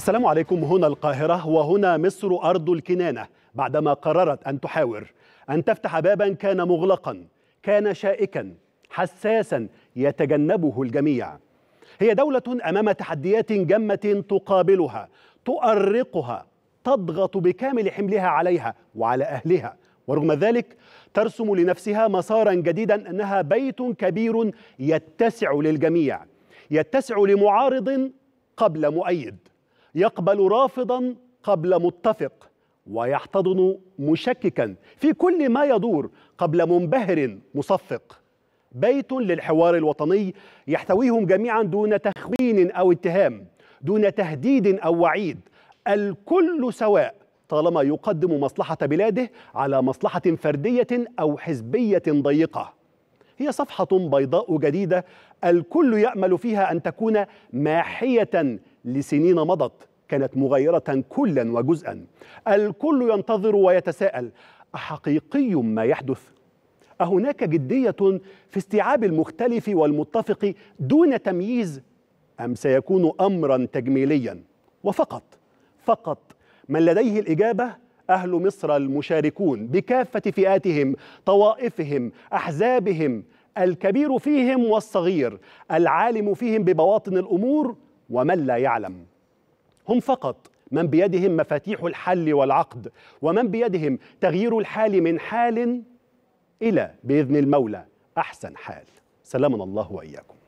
السلام عليكم هنا القاهرة وهنا مصر أرض الكنانة بعدما قررت أن تحاور أن تفتح بابا كان مغلقا كان شائكا حساسا يتجنبه الجميع هي دولة أمام تحديات جمة تقابلها تؤرقها تضغط بكامل حملها عليها وعلى أهلها ورغم ذلك ترسم لنفسها مسارا جديدا أنها بيت كبير يتسع للجميع يتسع لمعارض قبل مؤيد يقبل رافضا قبل متفق ويحتضن مشككا في كل ما يدور قبل منبهر مصفق بيت للحوار الوطني يحتويهم جميعا دون تخوين او اتهام دون تهديد او وعيد الكل سواء طالما يقدم مصلحه بلاده على مصلحه فرديه او حزبيه ضيقه هي صفحه بيضاء جديده الكل يامل فيها ان تكون ماحيه لسنين مضت كانت مغيرة كلا وجزءا الكل ينتظر ويتساءل أحقيقي ما يحدث؟ أهناك جدية في استيعاب المختلف والمتفق دون تمييز؟ أم سيكون أمرا تجميليا؟ وفقط فقط من لديه الإجابة أهل مصر المشاركون بكافة فئاتهم طوائفهم أحزابهم الكبير فيهم والصغير العالم فيهم ببواطن الأمور ومن لا يعلم هم فقط من بيدهم مفاتيح الحل والعقد ومن بيدهم تغيير الحال من حال الى باذن المولى احسن حال سلامنا الله واياكم